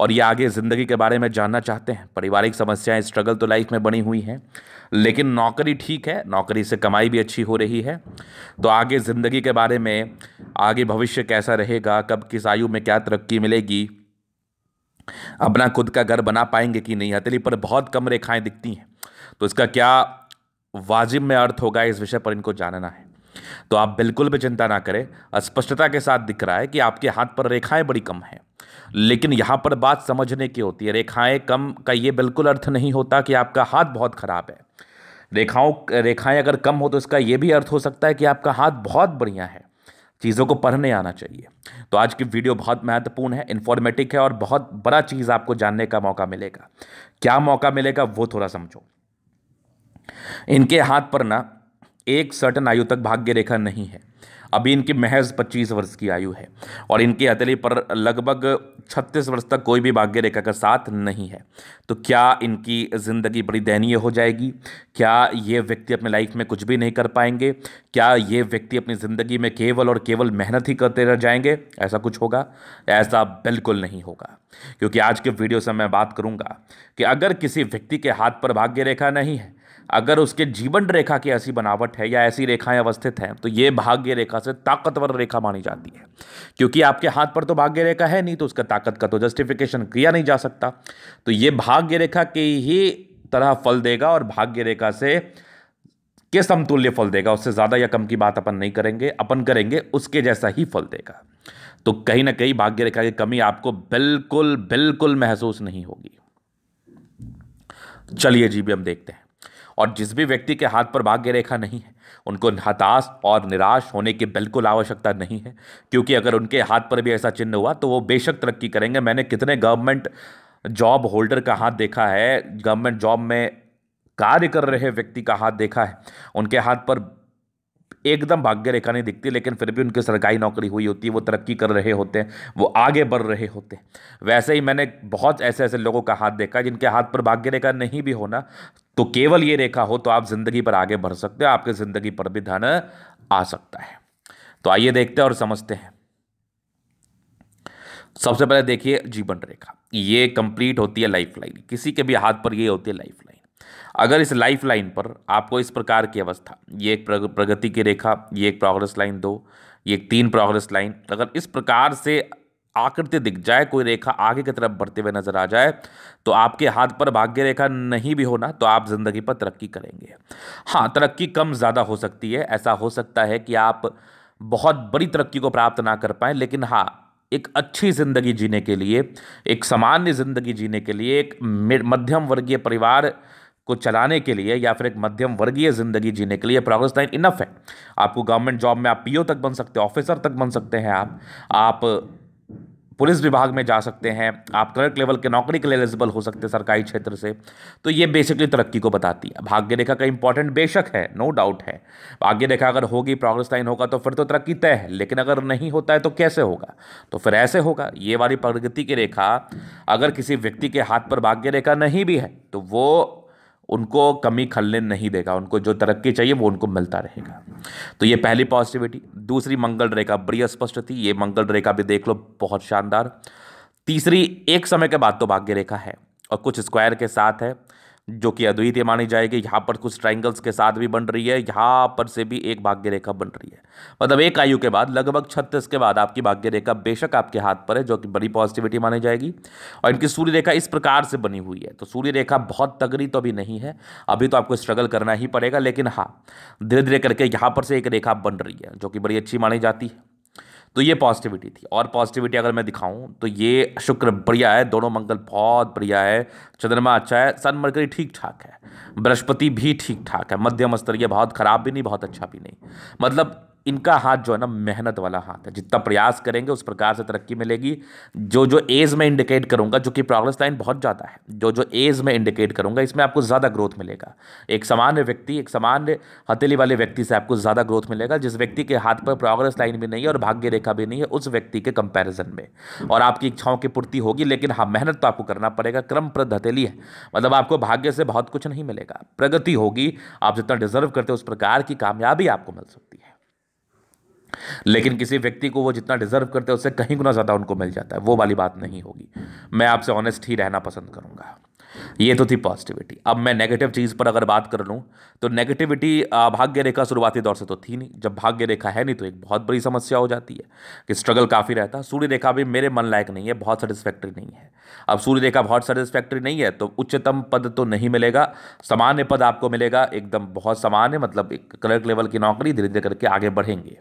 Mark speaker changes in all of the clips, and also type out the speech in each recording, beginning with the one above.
Speaker 1: और ये आगे ज़िंदगी के बारे में जानना चाहते हैं पारिवारिक समस्याएं स्ट्रगल तो लाइफ में बनी हुई हैं लेकिन नौकरी ठीक है नौकरी से कमाई भी अच्छी हो रही है तो आगे ज़िंदगी के बारे में आगे भविष्य कैसा रहेगा कब किस आयु में क्या तरक्की मिलेगी अपना खुद का घर बना पाएंगे कि नहीं हथेली पर बहुत कम रेखाएं दिखती हैं तो इसका क्या वाजिब में अर्थ होगा इस विषय पर इनको जानना है तो आप बिल्कुल भी चिंता ना करें अस्पष्टता के साथ दिख रहा है कि आपके हाथ पर रेखाएं बड़ी कम हैं लेकिन यहां पर बात समझने की होती है रेखाएं कम का ये बिल्कुल अर्थ नहीं होता कि आपका हाथ बहुत ख़राब है रेखाओं रेखाएं अगर कम हो तो इसका यह भी अर्थ हो सकता है कि आपका हाथ बहुत बढ़िया है चीज़ों को पढ़ने आना चाहिए तो आज की वीडियो बहुत महत्वपूर्ण है इन्फॉर्मेटिक है और बहुत बड़ा चीज़ आपको जानने का मौका मिलेगा क्या मौका मिलेगा वो थोड़ा समझो इनके हाथ पर ना एक सर्टन आयु तक भाग्य रेखा नहीं है अभी इनकी महज पच्चीस वर्ष की आयु है और इनके हथेली पर लगभग छत्तीस वर्ष तक कोई भी भाग्य रेखा का साथ नहीं है तो क्या इनकी ज़िंदगी बड़ी दयनीय हो जाएगी क्या ये व्यक्ति अपने लाइफ में कुछ भी नहीं कर पाएंगे क्या ये व्यक्ति अपनी ज़िंदगी में केवल और केवल मेहनत ही करते रह जाएंगे ऐसा कुछ होगा ऐसा बिल्कुल नहीं होगा क्योंकि आज के वीडियो से मैं बात करूँगा कि अगर किसी व्यक्ति के हाथ पर भाग्य रेखा नहीं है अगर उसके जीवन रेखा की ऐसी बनावट है या ऐसी रेखाएं अवस्थित हैं तो ये भाग्य रेखा से ताकतवर रेखा मानी जाती है क्योंकि आपके हाथ पर तो भाग्य रेखा है नहीं तो उसका ताकत का तो जस्टिफिकेशन किया नहीं जा सकता तो ये भाग्य रेखा की ही तरह फल देगा और भाग्य रेखा से के समतुल्य फल देगा उससे ज़्यादा या कम की बात अपन नहीं करेंगे अपन करेंगे उसके जैसा ही फल देगा तो कहीं ना कहीं भाग्य रेखा की कमी आपको बिल्कुल बिल्कुल महसूस नहीं होगी चलिए जी भी हम देखते हैं और जिस भी व्यक्ति के हाथ पर भाग्य रेखा नहीं है उनको हताश और निराश होने की बिल्कुल आवश्यकता नहीं है क्योंकि अगर उनके हाथ पर भी ऐसा चिन्ह हुआ तो वो बेशक तरक्की करेंगे मैंने कितने गवर्नमेंट जॉब होल्डर का हाथ देखा है गवर्नमेंट जॉब में कार्य कर रहे व्यक्ति का हाथ देखा है उनके हाथ पर एकदम भाग्य रेखा नहीं दिखती लेकिन फिर भी उनकी सरकारी नौकरी हुई होती है वो तरक्की कर रहे होते हैं वो आगे बढ़ रहे होते हैं वैसे ही मैंने बहुत ऐसे ऐसे लोगों का हाथ देखा जिनके हाथ पर भाग्य रेखा नहीं भी होना तो केवल ये रेखा हो तो आप ज़िंदगी पर आगे बढ़ सकते हो आपके ज़िंदगी पर भी धन आ सकता है तो आइए देखते हैं और समझते हैं सबसे पहले देखिए जीवन रेखा ये कंप्लीट होती है लाइफ लाइन किसी के भी हाथ पर ये होती है लाइफ लाइन अगर इस लाइफ लाइन पर आपको इस प्रकार की अवस्था ये एक प्रगति की रेखा ये एक प्रोग्रेस लाइन दो ये एक तीन प्रोग्रेस लाइन अगर इस प्रकार से आकृति दिख जाए कोई रेखा आगे की तरफ बढ़ते हुए नजर आ जाए तो आपके हाथ पर भाग्य रेखा नहीं भी होना तो आप ज़िंदगी पर तरक्की करेंगे हाँ तरक्की कम ज़्यादा हो सकती है ऐसा हो सकता है कि आप बहुत बड़ी तरक्की को प्राप्त ना कर पाए लेकिन हाँ एक अच्छी ज़िंदगी जीने के लिए एक सामान्य ज़िंदगी जीने के लिए एक मध्यम वर्गीय परिवार को चलाने के लिए या फिर एक मध्यम वर्गीय ज़िंदगी जीने के लिए प्रोग्रेस लाइन इनफ है आपको गवर्नमेंट जॉब में आप पीओ तक बन सकते हैं ऑफिसर तक बन सकते हैं आप आप पुलिस विभाग में जा सकते हैं आप क्लर्क लेवल के नौकरी के लिए एलिजिबल हो सकते हैं सरकारी क्षेत्र से तो ये बेसिकली तरक्की को बताती है भाग्य रेखा का इंपॉर्टेंट बेशक है नो डाउट है भाग्य रेखा अगर होगी प्रोग्रेस लाइन होगा तो फिर तो तरक्की तय है लेकिन अगर नहीं होता है तो कैसे होगा तो फिर ऐसे होगा ये वाली प्रगति की रेखा अगर किसी व्यक्ति के हाथ पर भाग्य रेखा नहीं भी है तो वो उनको कमी खलने नहीं देगा उनको जो तरक्की चाहिए वो उनको मिलता रहेगा तो ये पहली पॉजिटिविटी दूसरी मंगल रेखा बड़ी स्पष्ट थी ये मंगल रेखा भी देख लो बहुत शानदार तीसरी एक समय के बाद तो भाग्य रेखा है और कुछ स्क्वायर के साथ है जो कि अद्वितीय मानी जाएगी यहाँ पर कुछ ट्राइंगल्स के साथ भी बन रही है यहाँ पर से भी एक भाग्य रेखा बन रही है मतलब एक आयु के बाद लगभग छत्तीस के बाद आपकी भाग्य रेखा बेशक आपके हाथ पर है जो कि बड़ी पॉजिटिविटी मानी जाएगी और इनकी सूर्य रेखा इस प्रकार से बनी हुई है तो सूर्य रेखा बहुत तगड़ी तो अभी नहीं है अभी तो आपको स्ट्रगल करना ही पड़ेगा लेकिन हाँ धीरे धीरे करके यहाँ पर से एक रेखा बन रही है जो कि बड़ी अच्छी मानी जाती है तो ये पॉजिटिविटी थी और पॉजिटिविटी अगर मैं दिखाऊं तो ये शुक्र बढ़िया है दोनों मंगल बहुत बढ़िया है चंद्रमा अच्छा है सन मरकरी ठीक ठाक है बृहस्पति भी ठीक ठाक है मध्यम स्तरीय बहुत ख़राब भी नहीं बहुत अच्छा भी नहीं मतलब इनका हाथ जो है ना मेहनत वाला हाथ है जितना प्रयास करेंगे उस प्रकार से तरक्की मिलेगी जो जो एज में इंडिकेट करूंगा जो कि प्रोग्रेस लाइन बहुत ज़्यादा है जो जो एज में इंडिकेट करूंगा इसमें आपको ज़्यादा ग्रोथ मिलेगा एक सामान्य व्यक्ति एक सामान्य हथेली वाले व्यक्ति से आपको ज़्यादा ग्रोथ मिलेगा जिस व्यक्ति के हाथ पर प्रोग्रेस लाइन भी नहीं है और भाग्य रेखा भी नहीं है उस व्यक्ति के कंपेरिजन में और आपकी इच्छाओं की पूर्ति होगी लेकिन हाँ मेहनत तो आपको करना पड़ेगा क्रम प्रद हथेली है मतलब आपको भाग्य से बहुत कुछ नहीं मिलेगा प्रगति होगी आप जितना डिजर्व करते हो उस प्रकार की कामयाबी आपको मिल सकती है लेकिन किसी व्यक्ति को वो जितना डिजर्व करते हैं उससे कहीं गुना ज़्यादा उनको मिल जाता है वो वाली बात नहीं होगी मैं आपसे ऑनेस्ट ही रहना पसंद करूँगा ये तो थी पॉजिटिविटी अब मैं नेगेटिव चीज़ पर अगर बात कर लूँ तो नेगेटिविटी भाग्य रेखा शुरुआती दौर से तो थी नहीं जब भाग्य रेखा है नहीं तो एक बहुत बड़ी समस्या हो जाती है कि स्ट्रगल काफ़ी रहता है सूर्य रेखा भी मेरे मन लायक नहीं है बहुत सेटिस्फैक्ट्री नहीं है अब सूर्य रेखा बहुत सेटिस्फैक्ट्री नहीं है तो उच्चतम पद तो नहीं मिलेगा सामान्य पद आपको मिलेगा एकदम बहुत सामान्य मतलब एक क्लर्क लेवल की नौकरी धीरे धीरे करके आगे बढ़ेंगे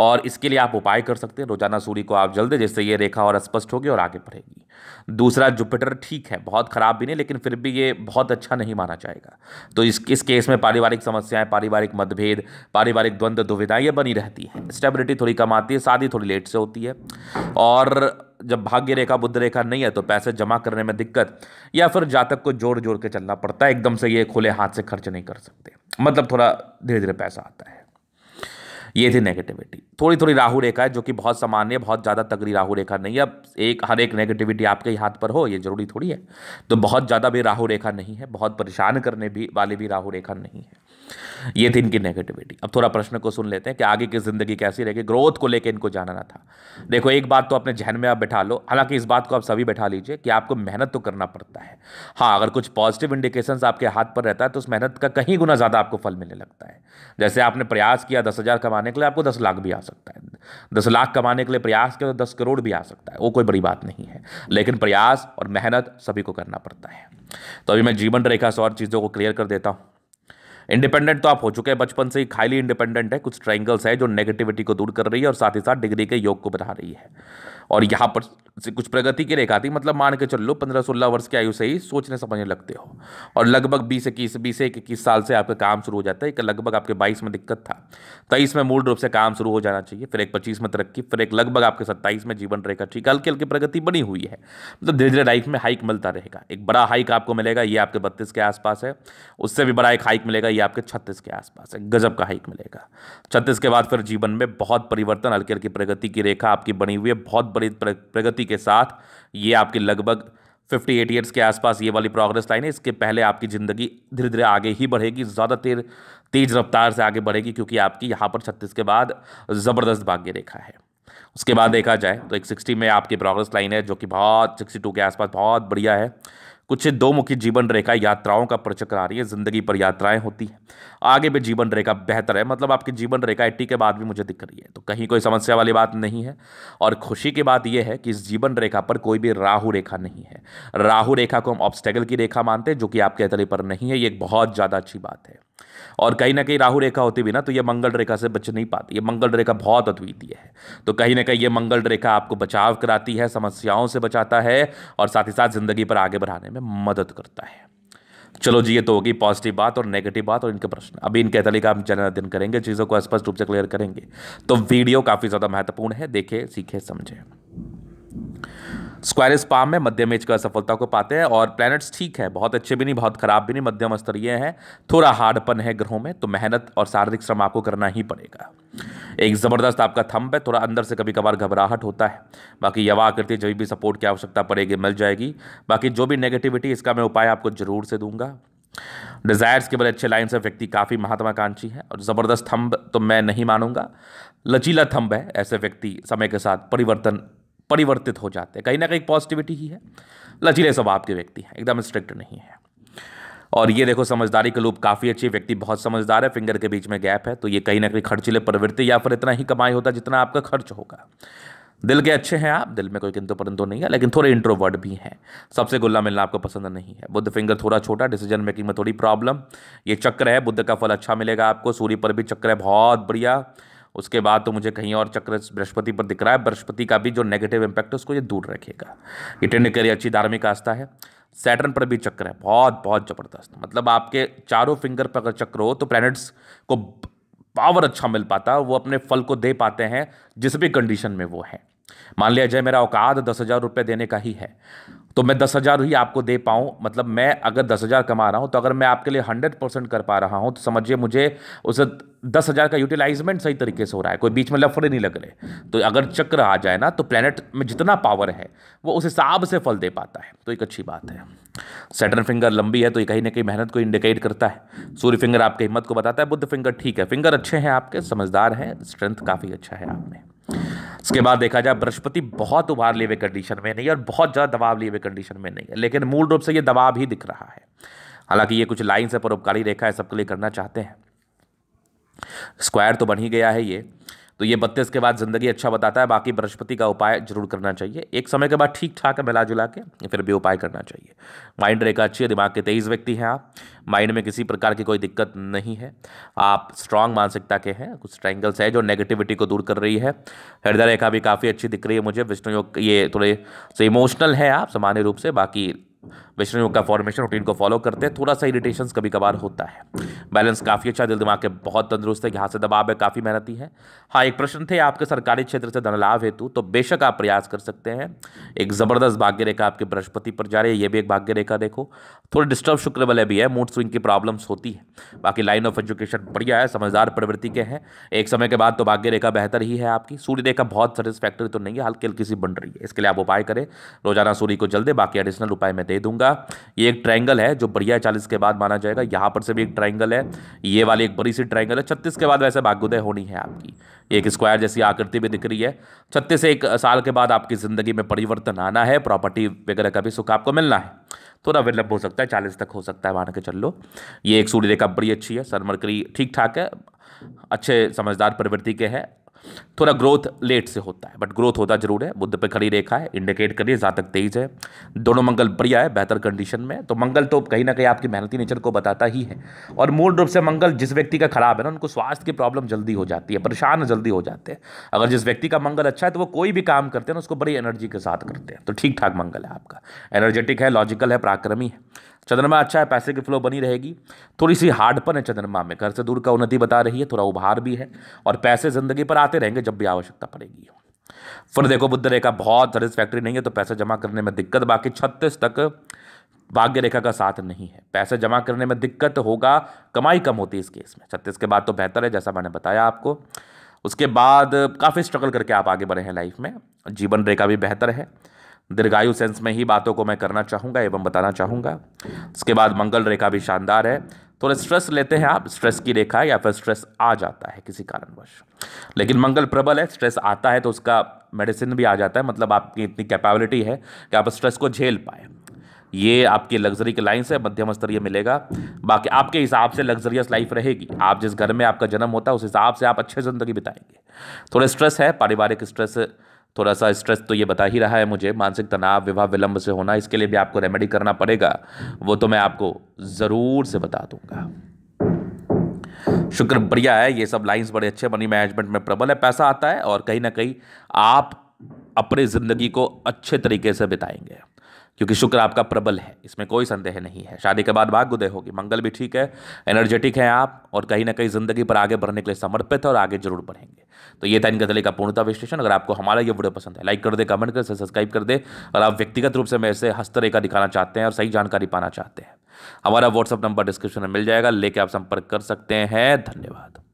Speaker 1: और इसके लिए आप उपाय कर सकते हैं रोजाना सूर्य को आप जल्दी जिससे ये रेखा और स्पष्ट होगी और आगे बढ़ेगी दूसरा जुपिटर ठीक है बहुत ख़राब भी नहीं लेकिन फिर भी ये बहुत अच्छा नहीं माना जाएगा तो इस इस केस में पारिवारिक समस्याएं पारिवारिक मतभेद पारिवारिक द्वंद्व दुविधाएं ये बनी रहती है स्टेबिलिटी थोड़ी कम आती है शादी थोड़ी लेट से होती है और जब भाग्य रेखा बुद्ध रेखा नहीं है तो पैसे जमा करने में दिक्कत या फिर जातक को जोड़ जोड़ के चलना पड़ता है एकदम से ये खुले हाथ से खर्च नहीं कर सकते मतलब थोड़ा धीरे धीरे पैसा आता है ये थी नेगेटिविटी थोड़ी थोड़ी राहु रेखा है जो कि बहुत सामान्य बहुत ज़्यादा तगड़ी राहु रेखा नहीं है अब एक हर एक नेगेटिविटी आपके हाथ पर हो ये ज़रूरी थोड़ी है तो बहुत ज़्यादा भी राहु रेखा नहीं है बहुत परेशान करने भी वाली भी राहु रेखा नहीं है ये थी इनकी नेगेटिविटी अब थोड़ा प्रश्न को सुन लेते हैं कि आगे की ज़िंदगी कैसी रहेगी ग्रोथ को लेकर इनको जानना था देखो एक बात तो अपने जहन में आप बैठा लो हालांकि इस बात को आप सभी बैठा लीजिए कि आपको मेहनत तो करना पड़ता है हाँ अगर कुछ पॉजिटिव इंडिकेशन आपके हाथ पर रहता है तो उस मेहनत का कहीं गुना ज़्यादा आपको फल मिलने लगता है जैसे आपने प्रयास किया दस हज़ार कमाने के लिए आपको दस लाख भी आ सकता है दस लाख कमाने के लिए प्रयास के तो दस करोड़ भी आ सकता है वो कोई बड़ी बात नहीं है लेकिन प्रयास और मेहनत सभी को करना पड़ता है तो अभी मैं जीवन रेखा से और चीज़ों को क्लियर कर देता हूँ इंडिपेंडेंट तो आप हो चुके हैं बचपन से ही खाली इंडिपेंडेंट है कुछ ट्राइंगल्स है जो नेगेटिविटी को दूर कर रही है और साथ ही साथ डिग्री के योग को बढ़ा रही है और यहाँ पर से कुछ प्रगति की रेखा थी मतलब मान के चल लो पंद्रह सोलह वर्ष की आयु से ही सोचने समझने लगते हो और लगभग बीस इक्कीस बीस एक इक्कीस साल से आपका काम शुरू हो जाता है एक लगभग आपके बाईस में दिक्कत था तेईस में मूल रूप से काम शुरू हो जाना चाहिए फिर एक पच्चीस में तरक्की फिर एक लगभग आपके सत्ताईस में जीवन रेखा ठीक हल्की हल्की प्रगति बनी हुई है मतलब धीरे धीरे लाइफ में हाइक मिलता रहेगा एक बड़ा हाइक आपको मिलेगा ये आपके बत्तीस के आसपास है उससे भी बड़ा एक हाइक मिलेगा ये आपके छत्तीस के आसपास है गजब का हाइक मिलेगा छत्तीस के बाद फिर जीवन में बहुत परिवर्तन हल्की हल्की प्रगति की रेखा आपकी बनी हुई है बहुत विपरीत प्रगति के साथ ये आपके लगभग 58 ईयर्स के आसपास ये वाली प्रोग्रेस लाइन है इसके पहले आपकी ज़िंदगी धीरे धीरे आगे ही बढ़ेगी ज़्यादा तेज तेज़ रफ्तार से आगे बढ़ेगी क्योंकि आपकी यहाँ पर छत्तीस के बाद ज़बरदस्त भाग्य रेखा है उसके बाद देखा जाए तो एक सिक्सटी में आपकी प्रोग्रेस लाइन है जो कि बहुत सिक्सटी टू के आसपास बहुत बढ़िया है कुछ दो मुखी जीवन रेखा यात्राओं का प्रचक्र आ रही है ज़िंदगी पर यात्राएं होती हैं आगे भी जीवन रेखा बेहतर है मतलब आपकी जीवन रेखा एट्टी के बाद भी मुझे दिख रही है तो कहीं कोई समस्या वाली बात नहीं है और खुशी की बात यह है कि इस जीवन रेखा पर कोई भी राहु रेखा नहीं है राहु रेखा को हम ऑब्स्टेगल की रेखा मानते हैं जो कि आपके अतले पर नहीं है ये एक बहुत ज़्यादा अच्छी बात है और कहीं ना कहीं राहु रेखा होती भी ना तो ये मंगल रेखा से बच नहीं पाती ये मंगल रेखा बहुत अद्वितीय है तो कहीं ना कहीं ये मंगल रेखा आपको बचाव कराती है समस्याओं से बचाता है और साथ ही साथ ज़िंदगी पर आगे बढ़ाने में मदद करता है चलो जी ये तो होगी पॉजिटिव बात और नेगेटिव बात और इनके प्रश्न अभी इनके तरीके हम जन अध्ययन करेंगे चीज़ों को स्पष्ट रूप से क्लियर करेंगे तो वीडियो काफ़ी ज़्यादा महत्वपूर्ण है देखें सीखें समझें स्क्वायर स्पाम में मध्यम एज का सफलता को पाते हैं और प्लैनेट्स ठीक है बहुत अच्छे भी नहीं बहुत खराब भी नहीं मध्यम स्तरीय हैं थोड़ा हार्डपन है ग्रहों में तो मेहनत और शारीरिक श्रम आपको करना ही पड़ेगा एक ज़बरदस्त आपका थंब है थोड़ा अंदर से कभी कभार घबराहट होता है बाकी यवा आकृति जब भी सपोर्ट की आवश्यकता पड़ेगी मिल जाएगी बाकी जो भी नेगेटिविटी इसका मैं उपाय आपको ज़रूर से दूंगा डिज़ायर्स के बड़े अच्छे लाइन से व्यक्ति काफ़ी महत्वाकांक्षी है और ज़बरदस्त थंब तो मैं नहीं मानूंगा लचीला थंब है ऐसे व्यक्ति समय के साथ परिवर्तन परिवर्तित हो जाते हैं कहीं ना कहीं पॉजिटिविटी ही है लचीले स्वभाव के व्यक्ति हैं एकदम स्ट्रिक्ट नहीं है और ये देखो समझदारी के लोग काफ़ी अच्छी व्यक्ति बहुत समझदार है फिंगर के बीच में गैप है तो ये कहीं ना कहीं खर्चीले प्रवृत्ति या फिर इतना ही कमाई होता जितना आपका खर्च होगा दिल के अच्छे हैं आप दिल में कोई किंतु परंतु नहीं है लेकिन थोड़े इंट्रोवर्ड भी हैं सबसे गुल्ला मिलना आपको पसंद नहीं है बुद्ध फिंगर थोड़ा छोटा डिसीजन मेकिंग में थोड़ी प्रॉब्लम ये चक्र है बुद्ध का फल अच्छा मिलेगा आपको सूर्य पर भी चक्र है बहुत बढ़िया उसके बाद तो मुझे कहीं और चक्र बृहस्पति पर दिख रहा है बृहस्पति का भी जो नेगेटिव इम्पैक्ट है उसको ये दूर रखेगा ये करिए अच्छी धार्मिक आस्था है सैटर्न पर भी चक्र है बहुत बहुत ज़बरदस्त मतलब आपके चारों फिंगर पर अगर चक्र हो तो प्लैनेट्स को पावर अच्छा मिल पाता है वो अपने फल को दे पाते हैं जिस भी कंडीशन में वो है मान लिया जाए मेरा औकात दस हज़ार रुपये देने का ही है तो मैं दस हज़ार ही आपको दे पाऊँ मतलब मैं अगर दस हज़ार कमा रहा हूँ तो अगर मैं आपके लिए हंड्रेड परसेंट कर पा रहा हूँ तो समझिए मुझे उस दस हज़ार का यूटिलाइजमेंट सही तरीके से हो रहा है कोई बीच में लफड़े नहीं लग रहे तो अगर चक्र आ जाए ना तो प्लानट में जितना पावर है वो उस हिसाब से फल दे पाता है तो एक अच्छी बात है सेटर्न फिंगर लंबी है तो ये कहीं ना कहीं मेहनत को इंडिकेट करता है सूर्य फिंगर आपके हिम्मत को बताता है बुद्ध फिंगर ठीक है फिंगर अच्छे हैं आपके समझदार हैं स्ट्रेंथ काफ़ी अच्छा है आप में उसके बाद देखा जाए बृहस्पति बहुत उभार लिए हुए कंडीशन में नहीं है और बहुत ज़्यादा दबाव लिए हुए कंडीशन में नहीं है लेकिन मूल रूप से ये दबाव ही दिख रहा है हालांकि ये कुछ लाइन से परोपकारी रेखा है सबके लिए करना चाहते हैं स्क्वायर तो बन ही गया है ये तो ये बत्तीस के बाद ज़िंदगी अच्छा बताता है बाकी बृहस्पति का उपाय जरूर करना चाहिए एक समय के बाद ठीक ठाक मिला जुला के फिर भी उपाय करना चाहिए माइंड रेखा अच्छी है दिमाग के तेईस व्यक्ति हैं आप माइंड में किसी प्रकार की कोई दिक्कत नहीं है आप स्ट्रांग मानसिकता के हैं कुछ ट्रैंगल्स है जो नेगेटिविटी को दूर कर रही है हृदय रेखा भी काफ़ी अच्छी दिख रही है मुझे विष्णु योग ये थोड़े से इमोशनल है आप सामान्य रूप से बाकी मिश्रण योग का फॉर्मेशन रूटीन को फॉलो करते हैं थोड़ा सा इरिटेशन कभी कभार होता है बैलेंस काफ़ी अच्छा दिल दिमाग के बहुत तंदुरुस्त है यहाँ से दबाव है काफ़ी मेहनती है हाँ एक प्रश्न थे आपके सरकारी क्षेत्र से धन लाभ हेतु तो बेशक आप प्रयास कर सकते हैं एक ज़बरदस्त भाग्य रेखा आपके बृहस्पति पर जा रही है ये भी एक भाग्य रेखा देखो थोड़ी डिस्टर्ब शुक्र वाले भी है मूड स्विंग की प्रॉब्लम्स होती है बाकी लाइन ऑफ एजुकेशन बढ़िया है समझदार प्रवृत्ति के हैं एक समय के बाद तो भाग्य रेखा बेहतर ही है आपकी सूर्य रेखा बहुत सेटिस्फैक्ट्री तो नहीं है हल्की हल्की सी बन रही है इसके लिए आप उपाय करें रोजाना सूर्य को जल्दी बाकी एडिशनल उपाय में दे दूंगा ये एक ट्रायंगल है जो बढ़िया है चालीस के बाद माना जाएगा यहाँ पर से भी एक ट्रायंगल है ये वाली एक बड़ी सी ट्रायंगल है छत्तीस के बाद वैसे भाग्योदय होनी है आपकी एक स्क्वायर जैसी आकृति भी दिख रही है छत्तीस एक साल के बाद आपकी ज़िंदगी में परिवर्तन आना है प्रॉपर्टी वगैरह का भी सुख आपको मिलना है थोड़ा विलंब हो सकता है चालीस तक हो सकता है मान के चल लो ये एक सूर्य रेखा बड़ी अच्छी है सनमरकरी ठीक ठाक है अच्छे समझदार प्रवृत्ति के हैं थोड़ा ग्रोथ लेट से होता है बट ग्रोथ होता जरूर है बुद्ध पे खड़ी रेखा है इंडिकेट करिए जातक तेज है दोनों मंगल बढ़िया है बेहतर कंडीशन में तो मंगल तो कहीं ना कहीं आपकी मेहनती नेचर को बताता ही है और मूल रूप से मंगल जिस व्यक्ति का खराब है ना उनको स्वास्थ्य की प्रॉब्लम जल्दी हो जाती है परेशान जल्दी हो जाते हैं अगर जिस व्यक्ति का मंगल अच्छा है तो वो कोई भी काम करते हैं ना उसको बड़ी एनर्जी के साथ करते हैं तो ठीक ठाक मंगल है आपका एनर्जेटिक है लॉजिकल है पराक्रमी है चंद्रमा अच्छा है पैसे की फ्लो बनी रहेगी थोड़ी सी हार्डपन है चंद्रमा में घर से दूर का उन्नति बता रही है थोड़ा उभार भी है और पैसे ज़िंदगी पर आते रहेंगे जब भी आवश्यकता पड़ेगी फिर देखो बुद्ध रेखा बहुत सेटिस्फैक्ट्री नहीं है तो पैसा जमा करने में दिक्कत बाकी छत्तीस तक भाग्य रेखा का साथ नहीं है पैसे जमा करने में दिक्कत होगा कमाई कम होती है इस केस में छत्तीस के बाद तो बेहतर है जैसा मैंने बताया आपको उसके बाद काफ़ी स्ट्रगल करके आप आगे बढ़े हैं लाइफ में जीवन रेखा भी बेहतर है दीर्घायु सेंस में ही बातों को मैं करना चाहूँगा एवं बताना चाहूँगा उसके बाद मंगल रेखा भी शानदार है थोड़ा स्ट्रेस लेते हैं आप स्ट्रेस की रेखा या फिर स्ट्रेस आ जाता है किसी कारणवश लेकिन मंगल प्रबल है स्ट्रेस आता है तो उसका मेडिसिन भी आ जाता है मतलब आपकी इतनी कैपेबिलिटी है कि आप स्ट्रेस को झेल पाए ये आपकी लग्जरी की लाइन से मध्यम स्तरीय मिलेगा बाकी आपके हिसाब से लग्जरियस लाइफ रहेगी आप जिस घर में आपका जन्म होता है उस हिसाब से आप अच्छे ज़िंदगी बिताएंगे थोड़े स्ट्रेस है पारिवारिक स्ट्रेस थोड़ा सा स्ट्रेस तो ये बता ही रहा है मुझे मानसिक तनाव विवाह विलंब से होना इसके लिए भी आपको रेमेडी करना पड़ेगा वो तो मैं आपको ज़रूर से बता दूंगा शुक्र बढ़िया है ये सब लाइंस बड़े अच्छे मनी मैनेजमेंट में प्रबल है पैसा आता है और कहीं ना कहीं आप अपनी ज़िंदगी को अच्छे तरीके से बिताएंगे क्योंकि शुक्र आपका प्रबल है इसमें कोई संदेह नहीं है शादी के बाद उदय होगी मंगल भी ठीक है एनर्जेटिक है आप और कहीं ना कहीं ज़िंदगी पर आगे बढ़ने के लिए समर्पित है और आगे जरूर बढ़ेंगे तो ये था इनका तले का पूर्णता विश्लेषण अगर आपको हमारा ये वीडियो पसंद है लाइक कर दे कमेंट कर सब्सक्राइब कर दे और आप व्यक्तिगत रूप से मेरे से हस्तरेखा दिखाना चाहते हैं और सही जानकारी पाना चाहते हैं हमारा व्हाट्सअप नंबर डिस्क्रिप्शन में मिल जाएगा लेके आप संपर्क कर सकते हैं धन्यवाद